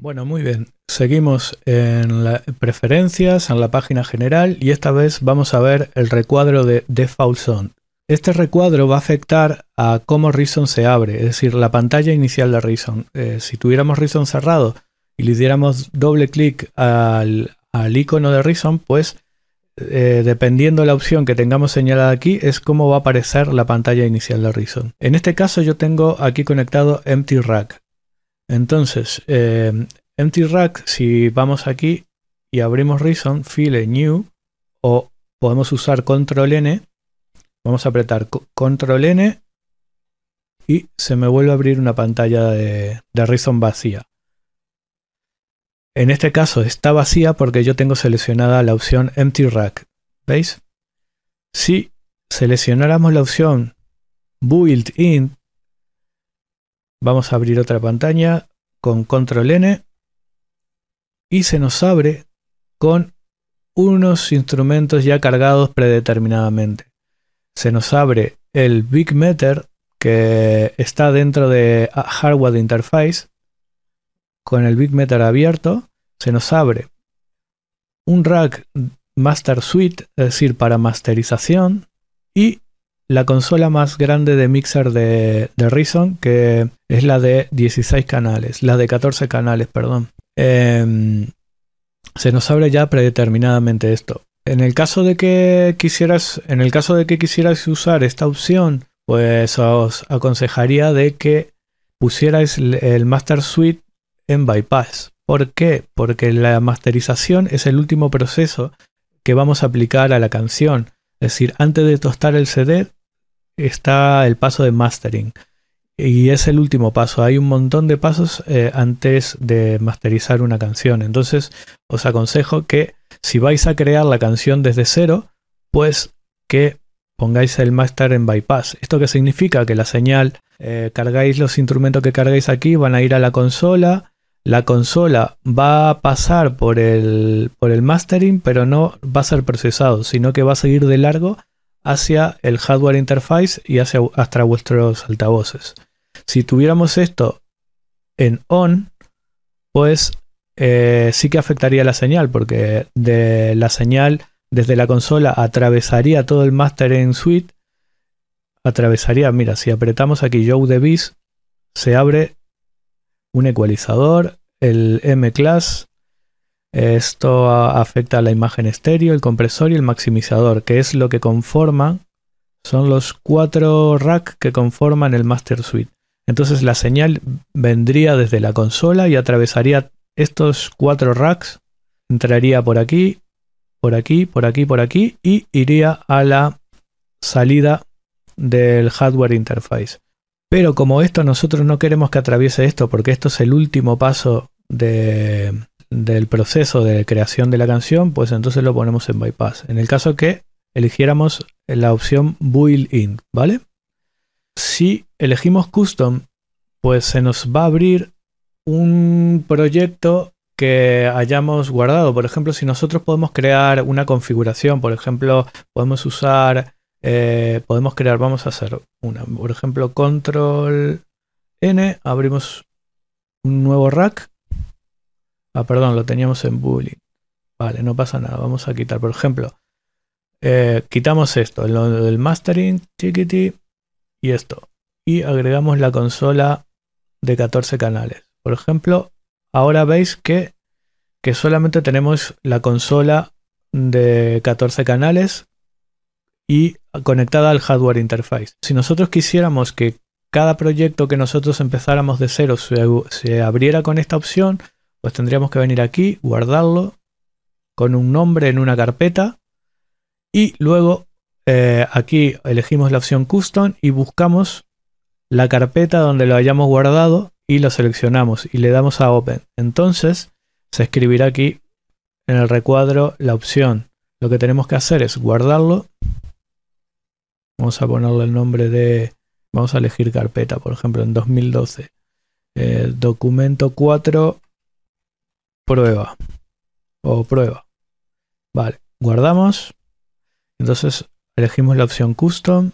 Bueno, muy bien. Seguimos en las preferencias, en la página general y esta vez vamos a ver el recuadro de Default Zone. Este recuadro va a afectar a cómo Reason se abre, es decir, la pantalla inicial de Reason. Eh, si tuviéramos Reason cerrado, y le diéramos doble clic al, icono de Reason, pues eh, dependiendo la opción que tengamos señalada aquí, es cómo va a aparecer la pantalla inicial de Reason. En este caso yo tengo aquí conectado Empty Rack. Entonces, eh, Empty Rack, si vamos aquí y abrimos Reason, File, New, o podemos usar Control N, vamos a apretar Control N y se me vuelve a abrir una pantalla de, de Reason vacía. En este caso está vacía porque yo tengo seleccionada la opción Empty Rack. ¿Veis? Si seleccionáramos la opción Built-in, vamos a abrir otra pantalla con Control N y se nos abre con unos instrumentos ya cargados predeterminadamente. Se nos abre el Big Meter que está dentro de Hardware Interface con el Big meter abierto, se nos abre un rack Master Suite, es decir, para masterización, y la consola más grande de mixer de, Reason, que es la de 16 canales, la de 14 canales, perdón. Em, se nos abre ya predeterminadamente esto. En el caso de que quisieras, en el caso de que quisieras usar esta opción, pues os aconsejaría de que pusierais el Master Suite en bypass. ¿Por qué? Porque la masterización es el último proceso que vamos a aplicar a la canción. Es decir, antes de tostar el CD está el paso de mastering. Y es el último paso. Hay un montón de pasos eh, antes de masterizar una canción. Entonces os aconsejo que si vais a crear la canción desde cero, pues que pongáis el master en bypass. ¿Esto que significa? Que la señal, eh, cargáis los instrumentos que cargáis aquí, van a ir a la consola, la consola va a pasar por el, por el mastering, pero no va a ser procesado, sino que va a seguir de largo hacia el hardware interface y hacia, hasta vuestros altavoces. Si tuviéramos esto en on, pues eh, sí que afectaría la señal, porque de la señal desde la consola atravesaría todo el mastering suite. Atravesaría, mira, si apretamos aquí Joe the Beast, se abre un ecualizador, el M-Class. Esto afecta a la imagen estéreo, el compresor y el maximizador, que es lo que conforma, son los cuatro racks que conforman el Master Suite. Entonces la señal vendría desde la consola y atravesaría estos cuatro racks, entraría por aquí, por aquí, por aquí, por aquí y iría a la salida del hardware interface. Pero como esto nosotros no queremos que atraviese esto, porque esto es el último paso del proceso de creación de la canción, pues entonces lo ponemos en bypass. En el caso que eligiéramos la opción build in ¿vale? Si elegimos custom, pues se nos va a abrir un proyecto que hayamos guardado. Por ejemplo, si nosotros podemos crear una configuración, por ejemplo, podemos usar eh, podemos crear, vamos a hacer una, por ejemplo, control N, abrimos un nuevo rack. Ah, perdón, lo teníamos en bullying. Vale, no pasa nada, vamos a quitar, por ejemplo, eh, quitamos esto, lo del mastering, chiquiti, y esto. Y agregamos la consola de 14 canales. Por ejemplo, ahora veis que, que solamente tenemos la consola de 14 canales y conectada al hardware interface. Si nosotros quisiéramos que cada proyecto que nosotros empezáramos de cero se, abriera con esta opción, pues tendríamos que venir aquí, guardarlo con un nombre en una carpeta y luego eh, aquí elegimos la opción custom y buscamos la carpeta donde lo hayamos guardado y lo seleccionamos y le damos a open. Entonces se escribirá aquí en el recuadro la opción. Lo que tenemos que hacer es guardarlo Vamos a ponerle el nombre de, vamos a elegir carpeta, por ejemplo, en 2012. Eh, documento 4, prueba o prueba. Vale, guardamos. Entonces elegimos la opción custom.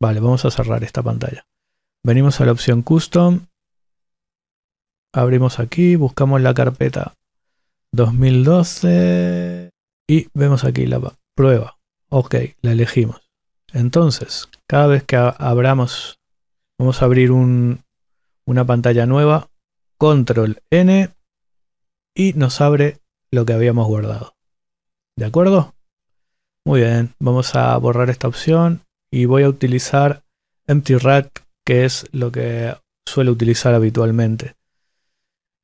Vale, vamos a cerrar esta pantalla. Venimos a la opción custom. Abrimos aquí, buscamos la carpeta 2012 y vemos aquí la prueba. Ok, la elegimos. Entonces, cada vez que abramos, vamos a abrir una pantalla nueva, control N, y nos abre lo que habíamos guardado. ¿De acuerdo? Muy bien, vamos a borrar esta opción y voy a utilizar Empty Rack, que es lo que suelo utilizar habitualmente.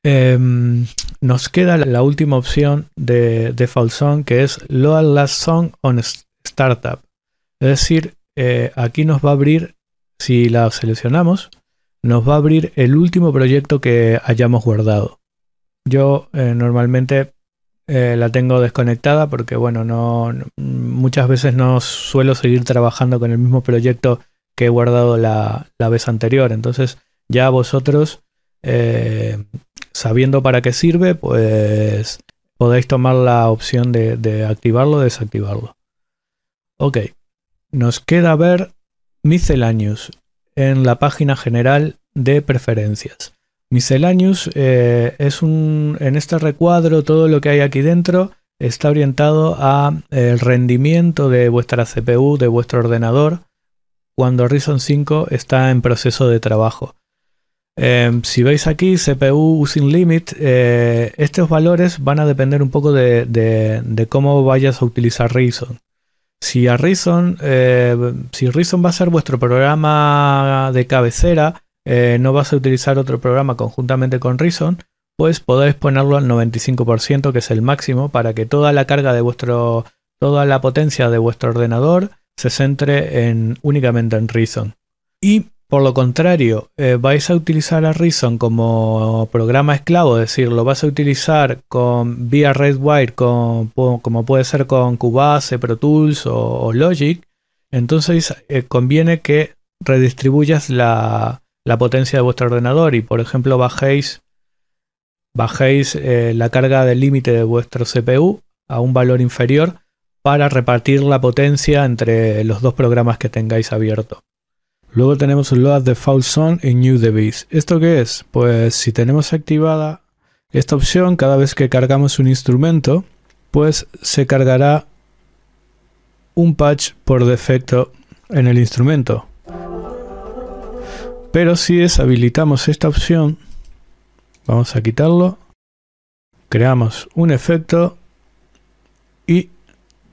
Em, nos queda la última opción de Default Song, que es Load Last Song on Startup. Es decir, eh, aquí nos va a abrir, si la seleccionamos, nos va a abrir el último proyecto que hayamos guardado. Yo eh, normalmente eh, la tengo desconectada porque, bueno, muchas veces no suelo seguir trabajando con el mismo proyecto que he guardado la, vez anterior. Entonces, ya vosotros, sabiendo para qué sirve, pues podéis tomar la opción de, de activarlo o desactivarlo. Ok, nos queda ver misceláneos en la página general de preferencias. Misceláneos eh, es un. En este recuadro, todo lo que hay aquí dentro está orientado a eh, el rendimiento de vuestra CPU, de vuestro ordenador, cuando Ryzen 5 está en proceso de trabajo. Em, si veis aquí, CPU sin limit, eh, estos valores van a depender un poco de, de cómo vayas a utilizar Ryzen. Si, a Reason, eh, si Reason va a ser vuestro programa de cabecera, eh, no vas a utilizar otro programa conjuntamente con Reason, pues podéis ponerlo al 95%, que es el máximo, para que toda la carga de vuestro, toda la potencia de vuestro ordenador se centre en, únicamente en Reason. Y por lo contrario, eh, vais a utilizar a Reason como programa esclavo, es decir, lo vas a utilizar con vía Redwire, como puede ser con Cubase, Pro Tools o, Logic, entonces eh, conviene que redistribuyas la, potencia de vuestro ordenador y, por ejemplo, bajéis, eh, la carga del límite de vuestro CPU a un valor inferior para repartir la potencia entre los dos programas que tengáis abiertos. Luego tenemos Load de Default Zone en New Device. ¿Esto qué es? Pues si tenemos activada esta opción, cada vez que cargamos un instrumento, pues se cargará un patch por defecto en el instrumento. Pero si deshabilitamos esta opción, vamos a quitarlo, creamos un efecto y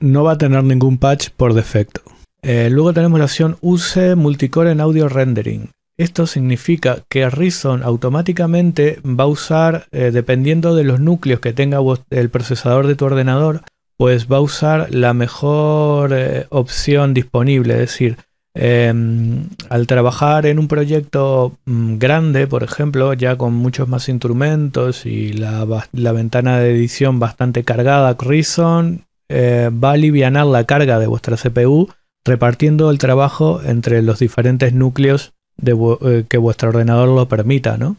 no va a tener ningún patch por defecto. Eh, luego tenemos la opción Use Multicore en Audio Rendering. Esto significa que Reason automáticamente va a usar, eh, dependiendo de los núcleos que tenga el procesador de tu ordenador, pues va a usar la mejor eh, opción disponible. Es decir, em, al trabajar en un proyecto mm, grande, por ejemplo, ya con muchos más instrumentos y la, ventana de edición bastante cargada, Reason va a aliviar la carga de vuestra CPU repartiendo el trabajo entre los diferentes núcleos de eh, que vuestro ordenador lo permita, ¿no?